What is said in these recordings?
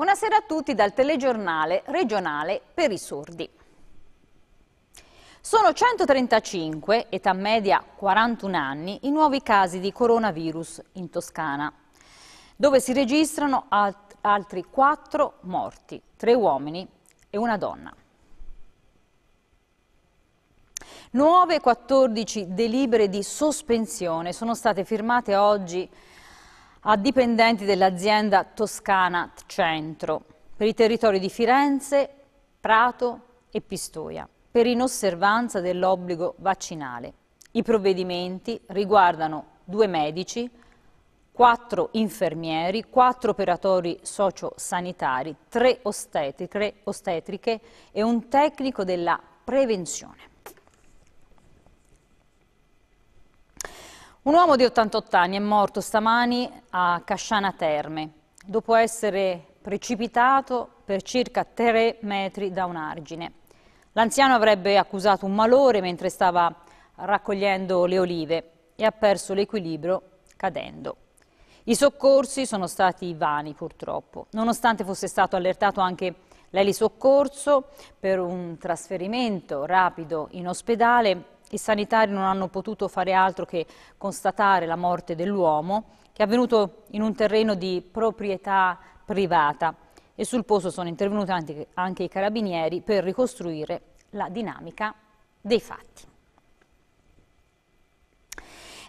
Buonasera a tutti dal telegiornale regionale per i sordi. Sono 135, età media 41 anni, i nuovi casi di coronavirus in Toscana, dove si registrano alt altri 4 morti, 3 uomini e una donna. Nuove 14 delibere di sospensione sono state firmate oggi a dipendenti dell'azienda Toscana Centro, per i territori di Firenze, Prato e Pistoia, per inosservanza dell'obbligo vaccinale. I provvedimenti riguardano due medici, quattro infermieri, quattro operatori sociosanitari, tre ostetriche e un tecnico della prevenzione. Un uomo di 88 anni è morto stamani a Casciana Terme dopo essere precipitato per circa 3 metri da un argine. L'anziano avrebbe accusato un malore mentre stava raccogliendo le olive e ha perso l'equilibrio cadendo. I soccorsi sono stati vani purtroppo, nonostante fosse stato allertato anche l'elisoccorso per un trasferimento rapido in ospedale i sanitari non hanno potuto fare altro che constatare la morte dell'uomo, che è avvenuto in un terreno di proprietà privata e sul posto sono intervenuti anche, i carabinieri per ricostruire la dinamica dei fatti.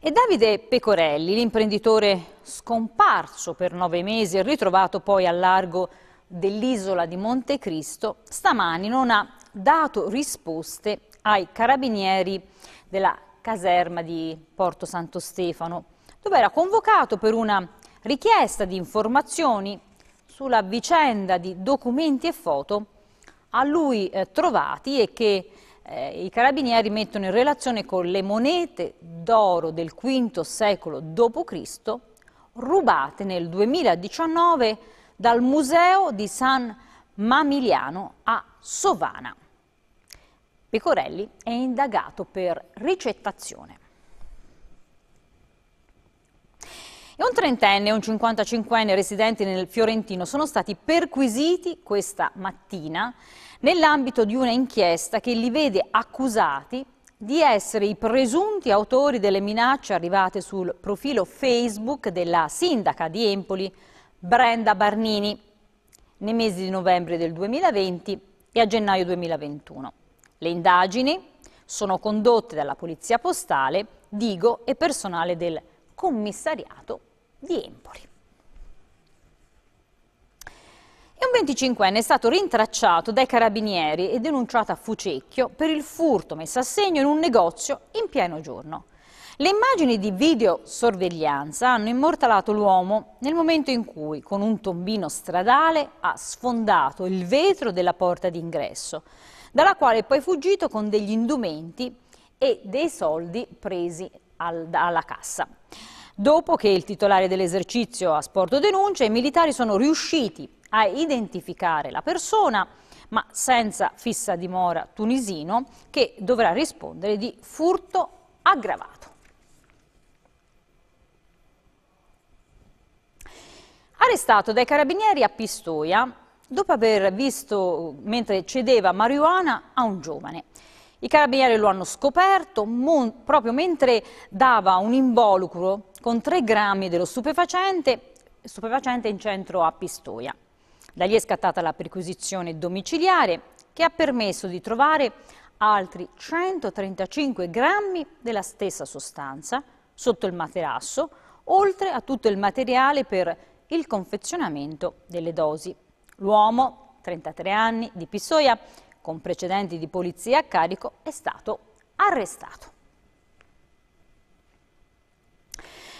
E Davide Pecorelli, l'imprenditore scomparso per nove mesi e ritrovato poi al largo dell'isola di Montecristo, stamani non ha dato risposte ai carabinieri della caserma di Porto Santo Stefano, dove era convocato per una richiesta di informazioni sulla vicenda di documenti e foto a lui eh, trovati e che eh, i carabinieri mettono in relazione con le monete d'oro del V secolo d.C. rubate nel 2019 dal Museo di San Mamiliano a Sovana. Pecorelli è indagato per ricettazione. E un trentenne e un 55enne residenti nel Fiorentino sono stati perquisiti questa mattina nell'ambito di una inchiesta che li vede accusati di essere i presunti autori delle minacce arrivate sul profilo Facebook della sindaca di Empoli, Brenda Barnini, nei mesi di novembre del 2020 e a gennaio 2021. Le indagini sono condotte dalla Polizia Postale, Digo e personale del commissariato di Empoli. E un 25enne è stato rintracciato dai carabinieri e denunciato a Fucecchio per il furto messo a segno in un negozio in pieno giorno. Le immagini di videosorveglianza hanno immortalato l'uomo nel momento in cui, con un tombino stradale, ha sfondato il vetro della porta d'ingresso dalla quale è poi fuggito con degli indumenti e dei soldi presi al, alla cassa. Dopo che il titolare dell'esercizio ha sporto denuncia, i militari sono riusciti a identificare la persona, ma senza fissa dimora tunisino, che dovrà rispondere di furto aggravato. Arrestato dai carabinieri a Pistoia, dopo aver visto mentre cedeva marijuana a un giovane. I carabinieri lo hanno scoperto proprio mentre dava un involucro con 3 grammi dello stupefacente, stupefacente in centro a Pistoia. Da lì è scattata la perquisizione domiciliare che ha permesso di trovare altri 135 grammi della stessa sostanza sotto il materasso, oltre a tutto il materiale per il confezionamento delle dosi. L'uomo, 33 anni, di Pistoia, con precedenti di polizia a carico, è stato arrestato.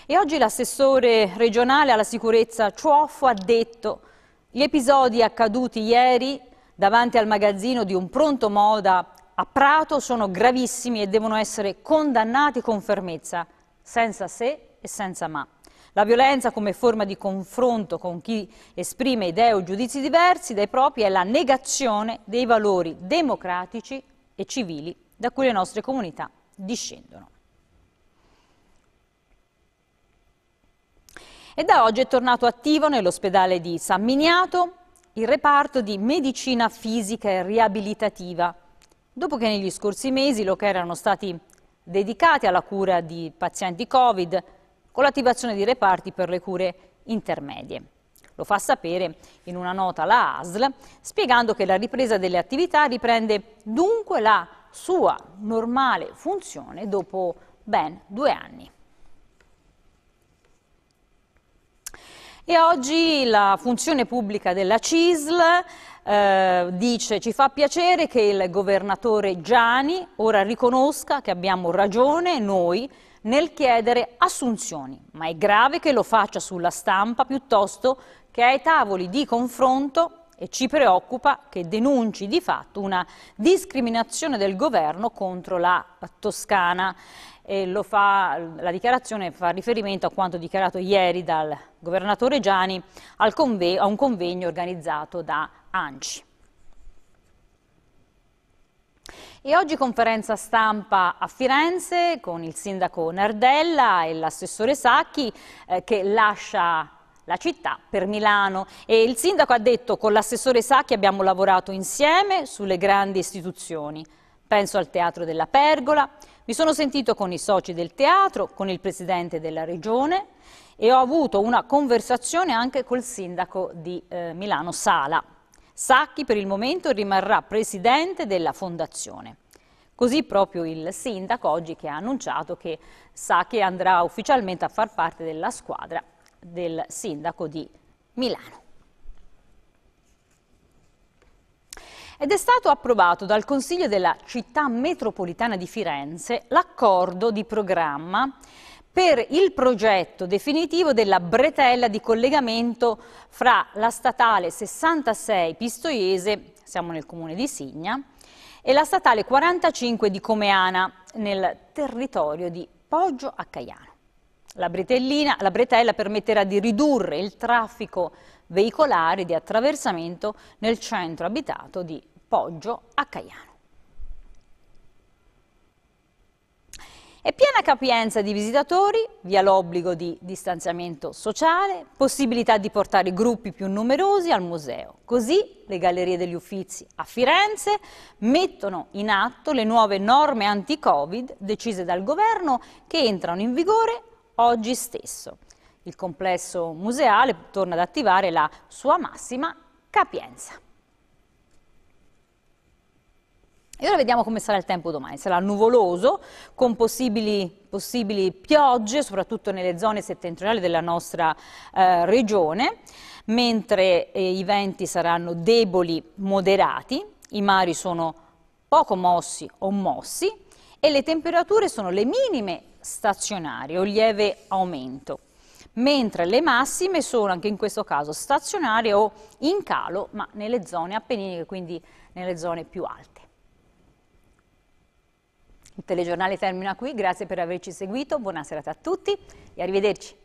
E oggi l'assessore regionale alla sicurezza Ciuoffo ha detto gli episodi accaduti ieri davanti al magazzino di un pronto moda a Prato sono gravissimi e devono essere condannati con fermezza, senza se e senza ma. La violenza come forma di confronto con chi esprime idee o giudizi diversi dai propri è la negazione dei valori democratici e civili da cui le nostre comunità discendono. E da oggi è tornato attivo nell'ospedale di San Miniato il reparto di medicina fisica e riabilitativa, dopo che negli scorsi mesi lo che erano stati dedicati alla cura di pazienti Covid con l'attivazione di reparti per le cure intermedie. Lo fa sapere in una nota la ASL, spiegando che la ripresa delle attività riprende dunque la sua normale funzione dopo ben due anni. E oggi la funzione pubblica della CISL eh, dice ci fa piacere che il governatore Gianni ora riconosca che abbiamo ragione noi nel chiedere assunzioni, ma è grave che lo faccia sulla stampa piuttosto che ai tavoli di confronto e ci preoccupa che denunci di fatto una discriminazione del governo contro la Toscana. E lo Fa, la dichiarazione fa riferimento a quanto dichiarato ieri dal governatore Giani conve, a un convegno organizzato da ANCI. E oggi conferenza stampa a Firenze con il sindaco Nardella e l'assessore Sacchi eh, che lascia la città per Milano e il sindaco ha detto con l'assessore Sacchi abbiamo lavorato insieme sulle grandi istituzioni. Penso al Teatro della Pergola, mi sono sentito con i soci del teatro, con il presidente della regione e ho avuto una conversazione anche col sindaco di eh, Milano Sala. Sacchi per il momento rimarrà presidente della fondazione. Così proprio il sindaco oggi che ha annunciato che Sacchi andrà ufficialmente a far parte della squadra del sindaco di Milano. Ed è stato approvato dal Consiglio della Città Metropolitana di Firenze l'accordo di programma per il progetto definitivo della bretella di collegamento fra la statale 66 Pistoiese, siamo nel comune di Signa, e la statale 45 di Comeana, nel territorio di Poggio a Caiano. La, la bretella permetterà di ridurre il traffico veicolare di attraversamento nel centro abitato di Poggio a Caiano. E piena capienza di visitatori, via l'obbligo di distanziamento sociale, possibilità di portare gruppi più numerosi al museo. Così le Gallerie degli Uffizi a Firenze mettono in atto le nuove norme anti-Covid decise dal governo che entrano in vigore oggi stesso. Il complesso museale torna ad attivare la sua massima capienza. E ora vediamo come sarà il tempo domani. Sarà nuvoloso, con possibili, possibili piogge, soprattutto nelle zone settentrionali della nostra eh, regione, mentre eh, i venti saranno deboli, moderati, i mari sono poco mossi o mossi e le temperature sono le minime stazionario, lieve aumento, mentre le massime sono anche in questo caso stazionarie o in calo, ma nelle zone appenniniche, quindi nelle zone più alte. Il telegiornale termina qui, grazie per averci seguito, buona serata a tutti e arrivederci.